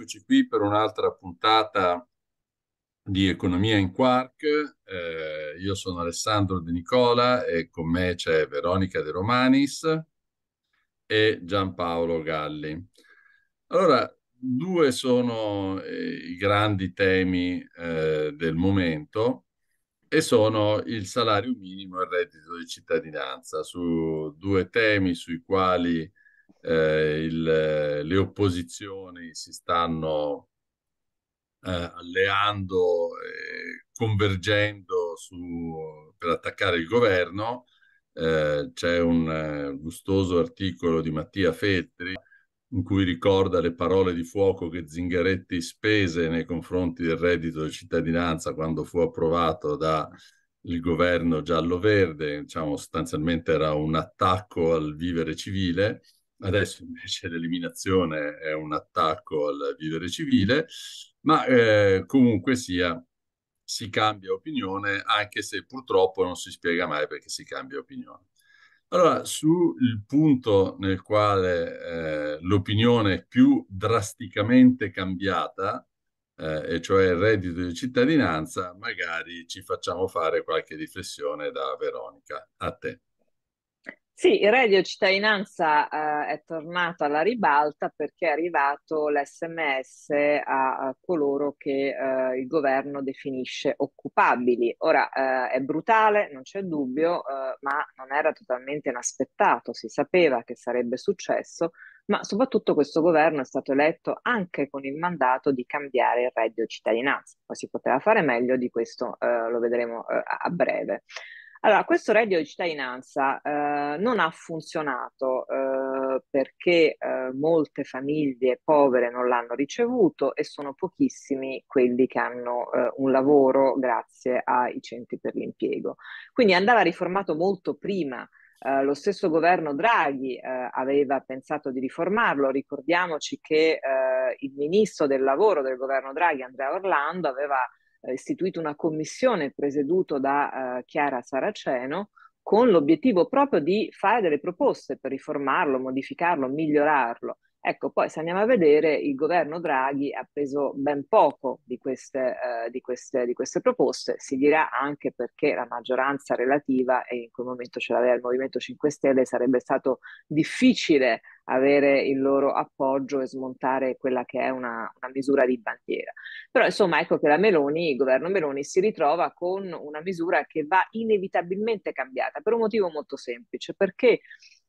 Eccoci qui per un'altra puntata di Economia in Quark. Eh, io sono Alessandro De Nicola e con me c'è Veronica De Romanis e Giampaolo Galli. Allora, due sono eh, i grandi temi eh, del momento e sono il salario minimo e il reddito di cittadinanza, su due temi sui quali eh, il, eh, le opposizioni si stanno eh, alleando e convergendo su, per attaccare il governo. Eh, c'è un eh, gustoso articolo di Mattia Feltri in cui ricorda le parole di fuoco che Zingaretti spese nei confronti del reddito di cittadinanza quando fu approvato dal governo giallo-verde, diciamo sostanzialmente era un attacco al vivere civile, adesso invece l'eliminazione è un attacco al vivere civile, ma eh, comunque sia si cambia opinione anche se purtroppo non si spiega mai perché si cambia opinione. Allora, sul punto nel quale eh, l'opinione più drasticamente cambiata, eh, e cioè il reddito di cittadinanza, magari ci facciamo fare qualche riflessione da Veronica. A te. Sì, il Radio cittadinanza eh, è tornato alla ribalta perché è arrivato l'SMS a, a coloro che eh, il governo definisce occupabili. Ora eh, è brutale, non c'è dubbio, eh, ma non era totalmente inaspettato, si sapeva che sarebbe successo, ma soprattutto questo governo è stato eletto anche con il mandato di cambiare il Radio cittadinanza. Poi si poteva fare meglio di questo, eh, lo vedremo eh, a breve. Allora, questo reddito di cittadinanza eh, non ha funzionato eh, perché eh, molte famiglie povere non l'hanno ricevuto e sono pochissimi quelli che hanno eh, un lavoro grazie ai centri per l'impiego. Quindi andava riformato molto prima. Uh, lo stesso governo Draghi uh, aveva pensato di riformarlo. Ricordiamoci che uh, il ministro del lavoro del governo Draghi, Andrea Orlando, aveva eh, istituito una commissione presieduto da eh, Chiara Saraceno con l'obiettivo proprio di fare delle proposte per riformarlo, modificarlo, migliorarlo Ecco, poi se andiamo a vedere, il governo Draghi ha preso ben poco di queste, eh, di queste, di queste proposte, si dirà anche perché la maggioranza relativa, e in quel momento ce l'aveva il Movimento 5 Stelle, sarebbe stato difficile avere il loro appoggio e smontare quella che è una, una, misura di bandiera. Però insomma ecco che la Meloni, il governo Meloni si ritrova con una misura che va inevitabilmente cambiata per un motivo molto semplice, perché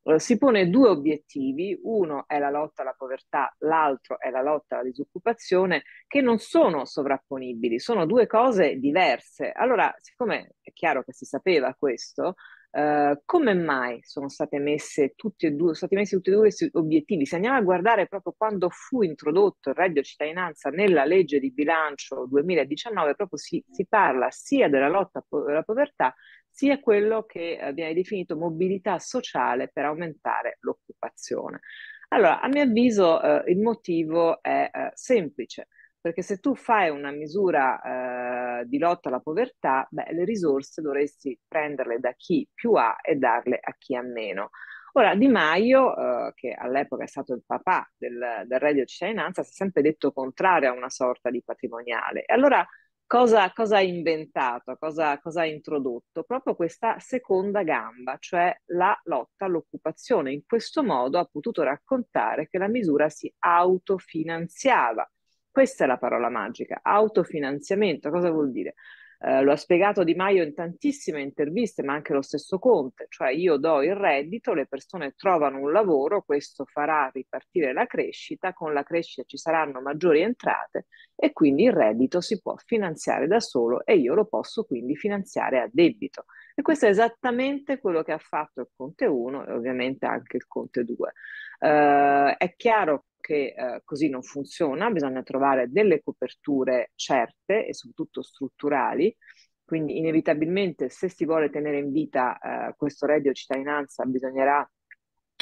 eh, si pone due obiettivi, uno è la lotta alla povertà, l'altro è la lotta alla disoccupazione, che non sono sovrapponibili, sono due cose diverse. Allora, siccome è chiaro che si sapeva questo, Uh, come mai sono, state messe tutti e due, stati messi tutti e due questi obiettivi? Se andiamo a guardare proprio quando fu introdotto il reddito cittadinanza nella legge di bilancio 2019, proprio si, si parla sia della lotta alla povertà sia quello che eh, viene definito mobilità sociale per aumentare l'occupazione. Allora, a mio avviso eh, il motivo è eh, semplice, perché se tu fai una misura eh, di lotta alla povertà, beh, le risorse dovresti prenderle da chi più ha e darle a chi ha meno. Ora, Di Maio, eh, che all'epoca è stato il papà del, del reddito di cittadinanza, si è sempre detto contrario a una sorta di patrimoniale. E allora Cosa, cosa ha inventato, cosa, cosa ha introdotto? Proprio questa seconda gamba, cioè la lotta all'occupazione. In questo modo ha potuto raccontare che la misura si autofinanziava. Questa è la parola magica, autofinanziamento. Cosa vuol dire? Eh, lo ha spiegato Di Maio in tantissime interviste, ma anche lo stesso Conte, cioè io do il reddito, le persone trovano un lavoro, questo farà ripartire la crescita, con la crescita ci saranno maggiori entrate e quindi il reddito si può finanziare da solo e io lo posso quindi finanziare a debito. E questo è esattamente quello che ha fatto il Conte 1 e ovviamente anche il Conte 2. Eh, è chiaro che eh, così non funziona, bisogna trovare delle coperture certe e soprattutto strutturali, quindi inevitabilmente se si vuole tenere in vita eh, questo reddito cittadinanza bisognerà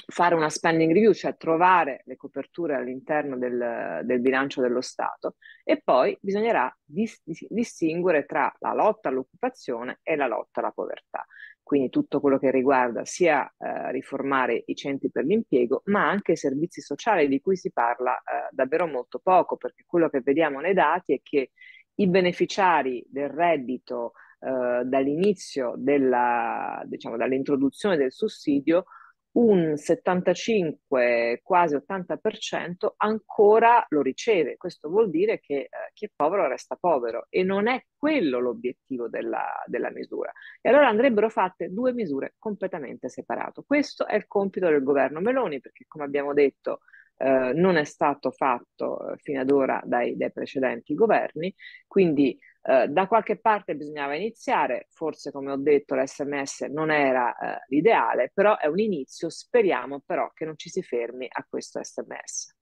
fare una spending review, cioè trovare le coperture all'interno del, del bilancio dello Stato e poi bisognerà dis- distinguere tra la lotta all'occupazione e la lotta alla povertà. Quindi tutto quello che riguarda sia eh, riformare i centri per l'impiego, ma anche i servizi sociali di cui si parla eh, davvero molto poco, perché quello che vediamo nei dati è che i beneficiari del reddito eh, dall'inizio della, diciamo, dall'introduzione del sussidio un 75, quasi 80% ancora lo riceve. Questo vuol dire che eh, chi è povero resta povero e non è quello l'obiettivo della, della, misura. E allora andrebbero fatte due misure completamente separate. Questo è il compito del governo Meloni perché, come abbiamo detto, eh, non è stato fatto eh, fino ad ora dai, dai precedenti governi, quindi eh, da qualche parte bisognava iniziare, forse come ho detto l'SMS non era eh, l'ideale, però è un inizio, speriamo però che non ci si fermi a questo SMS.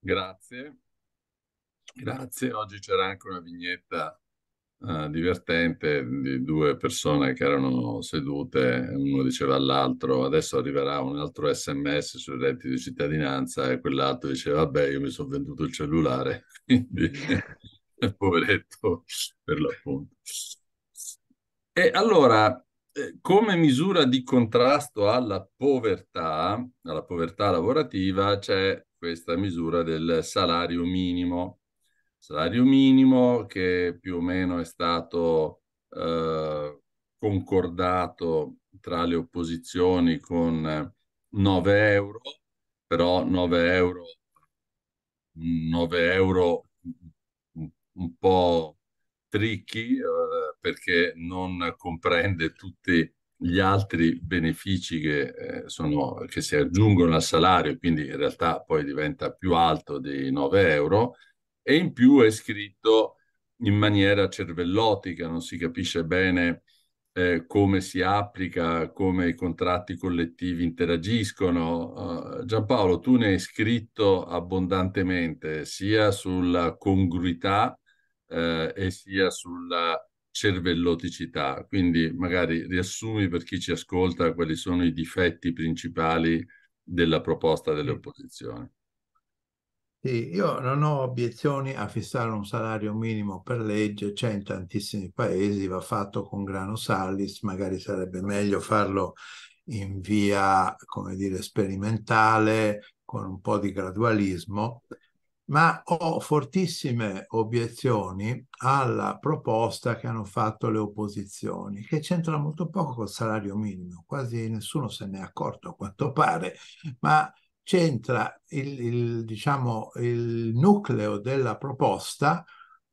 Grazie. Grazie, oggi c'era anche una vignetta uh, divertente di due persone che erano sedute, uno diceva all'altro adesso arriverà un altro sms sul reddito di cittadinanza e quell'altro diceva vabbè io mi sono venduto il cellulare, quindi poveretto per l'appunto. E allora, eh, come misura di contrasto alla povertà, alla povertà lavorativa, c'è questa misura del salario minimo. Salario minimo che più o meno è stato eh, concordato tra le opposizioni con 9 euro, però 9 euro, 9 euro un po' tricky eh, perché non comprende tutti gli altri benefici che, eh, sono, che si aggiungono al salario, quindi in realtà poi diventa più alto di 9 euro e in più è scritto in maniera cervellotica, non si capisce bene eh, come si applica, come i contratti collettivi interagiscono. Uh, Giampaolo, tu ne hai scritto abbondantemente sia sulla congruità eh, e sia sulla cervelloticità. Quindi magari riassumi per chi ci ascolta quali sono i difetti principali della proposta delle opposizioni. Sì, io non ho obiezioni a fissare un salario minimo per legge, c'è in tantissimi paesi, va fatto con grano salis, magari sarebbe meglio farlo in via, come dire, sperimentale, con un po' di gradualismo, ma ho fortissime obiezioni alla proposta che hanno fatto le opposizioni, che c'entra molto poco col salario minimo, quasi nessuno se ne è accorto a quanto pare, ma c'entra il, il, diciamo, il nucleo della proposta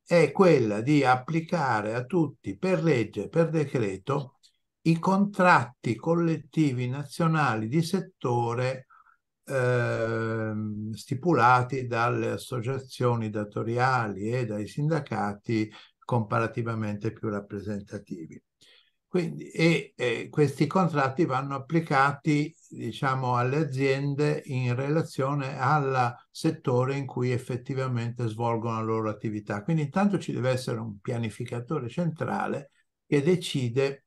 è quella di applicare a tutti per legge, per decreto, i contratti collettivi nazionali di settore Ehm, stipulati dalle associazioni datoriali e dai sindacati comparativamente più rappresentativi. Quindi, e, e questi contratti vanno applicati diciamo, alle aziende in relazione al settore in cui effettivamente svolgono la loro attività. Quindi intanto ci deve essere un pianificatore centrale che decide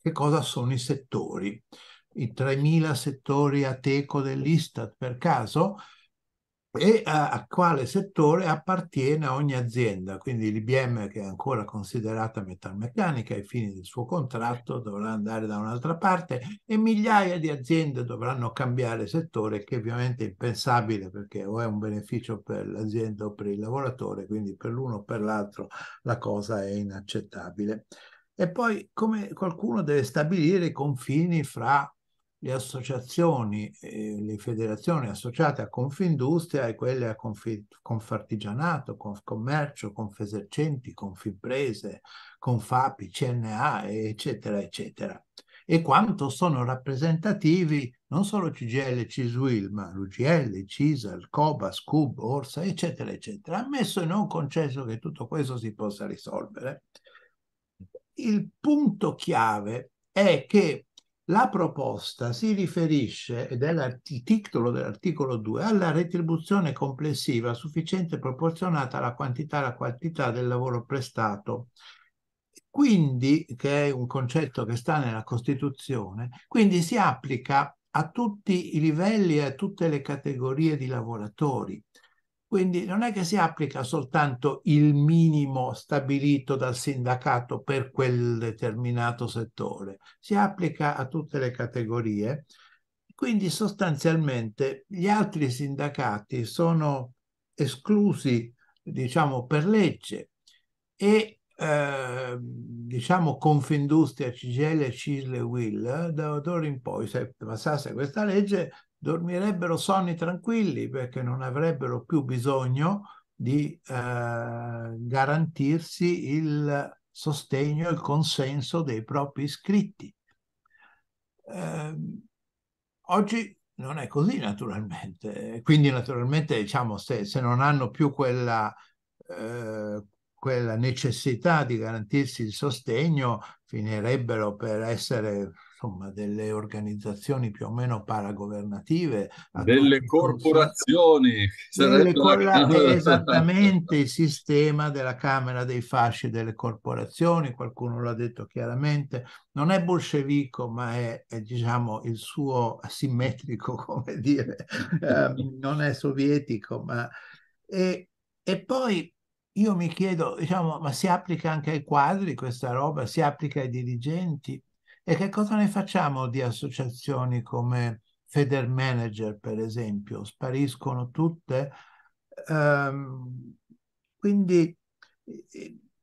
che cosa sono i settori i 3.000 settori a teco dell'Istat per caso e a, a, quale settore appartiene ogni azienda. Quindi l'IBM, che è ancora considerata metalmeccanica ai fini del suo contratto, dovrà andare da un'altra parte e migliaia di aziende dovranno cambiare settore, che ovviamente è impensabile perché o è un beneficio per l'azienda o per il lavoratore, quindi per l'uno o per l'altro la cosa è inaccettabile. E poi come qualcuno deve stabilire i confini fra le associazioni, eh, le federazioni associate a Confindustria e quelle a Confi, Confartigianato, Confcommercio, Confesercenti, Confimprese, Confapi, CNA, eccetera, eccetera. E quanto sono rappresentativi non solo CGL, CISWIL, ma l'UGL, CISAL, COBAS, CUB, ORSA, eccetera, eccetera. Ammesso e non concesso che tutto questo si possa risolvere, il punto chiave è che la proposta si riferisce, ed è il titolo dell'articolo 2, alla retribuzione complessiva sufficiente e proporzionata alla quantità e alla qualità del lavoro prestato. Quindi, che è un concetto che sta nella Costituzione, quindi si applica a tutti i livelli e a tutte le categorie di lavoratori. Quindi non è che si applica soltanto il minimo stabilito dal sindacato per quel determinato settore, si applica a tutte le categorie. Quindi sostanzialmente gli altri sindacati sono esclusi, diciamo, per legge e eh, diciamo Confindustria, Cigele, CISL e WIL, da ora in poi, se passasse questa legge, dormirebbero sonni tranquilli perché non avrebbero più bisogno di eh, garantirsi il sostegno e il consenso dei propri iscritti. Eh, oggi non è così naturalmente, quindi naturalmente diciamo se, se non hanno più quella, eh, quella necessità di garantirsi il sostegno finirebbero per essere insomma, delle organizzazioni più o meno paragovernative. Delle corporazioni. Delle corra- eh, esattamente il sistema della Camera dei Fasci delle corporazioni, qualcuno l'ha detto chiaramente, non è bolscevico ma è, è diciamo, il suo asimmetrico, come dire, ehm, non è sovietico ma... E, e poi io mi chiedo, diciamo, ma si applica anche ai quadri questa roba? Si applica ai dirigenti? E che cosa ne facciamo di associazioni come Feder Manager, per esempio? Spariscono tutte? Ehm, quindi,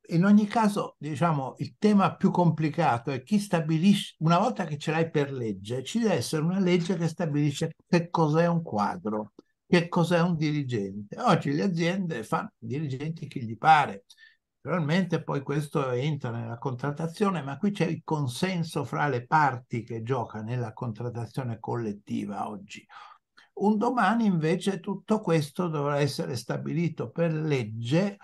in ogni caso, diciamo, il tema più complicato è chi stabilisce, una volta che ce l'hai per legge, ci deve essere una legge che stabilisce che cos'è un quadro, che cos'è un dirigente. Oggi le aziende fanno dirigenti chi gli pare. Naturalmente poi questo entra nella contrattazione, ma qui c'è il consenso fra le parti che gioca nella contrattazione collettiva oggi. Un domani invece tutto questo dovrà essere stabilito per legge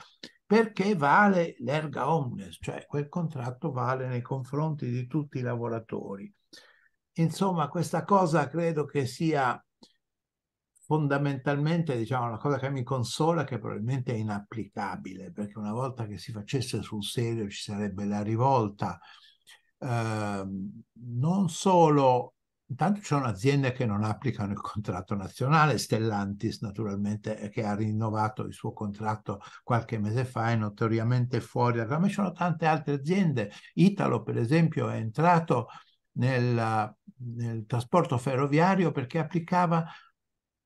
perché vale l'erga omnes, cioè quel contratto vale nei confronti di tutti i lavoratori. Insomma, questa cosa credo che sia fondamentalmente diciamo la cosa che mi consola è che probabilmente è inapplicabile perché una volta che si facesse sul serio ci sarebbe la rivolta eh, non solo intanto ci sono aziende che non applicano il contratto nazionale Stellantis naturalmente che ha rinnovato il suo contratto qualche mese fa è notoriamente fuori ma ci sono tante altre aziende Italo per esempio è entrato nel, nel trasporto ferroviario perché applicava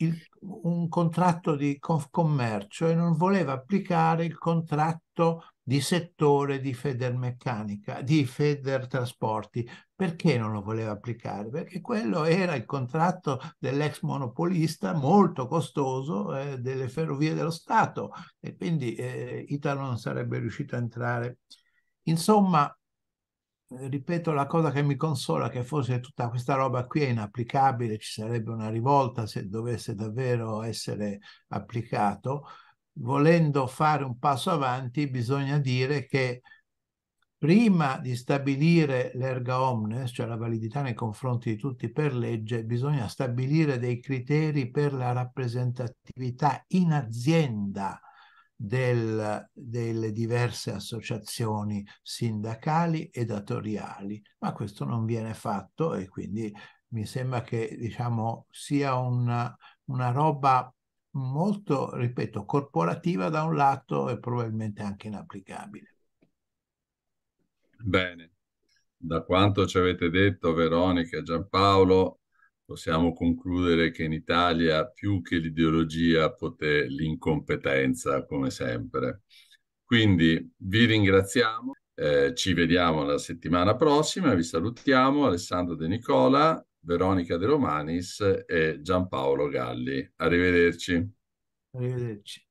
il, un contratto di commercio e non voleva applicare il contratto di settore di Federmeccanica, di Feder Trasporti. Perché non lo voleva applicare? Perché quello era il contratto dell'ex monopolista molto costoso eh, delle ferrovie dello Stato e quindi eh, Italo non sarebbe riuscito a entrare. Insomma, ripeto la cosa che mi consola, che forse tutta questa roba qui è inapplicabile, ci sarebbe una rivolta se dovesse davvero essere applicato. Volendo fare un passo avanti, bisogna dire che prima di stabilire l'erga omnes, cioè la validità nei confronti di tutti per legge, bisogna stabilire dei criteri per la rappresentatività in azienda del, delle diverse associazioni sindacali e datoriali, ma questo non viene fatto e quindi mi sembra che diciamo, sia una, una roba molto, ripeto, corporativa da un lato e probabilmente anche inapplicabile. Bene, da quanto ci avete detto Veronica e Giampaolo, possiamo concludere che in Italia più che l'ideologia poté l'incompetenza, come sempre. Quindi vi ringraziamo, eh, ci vediamo la settimana prossima, vi salutiamo Alessandro De Nicola, Veronica De Romanis e Giampaolo Galli. Arrivederci. Arrivederci.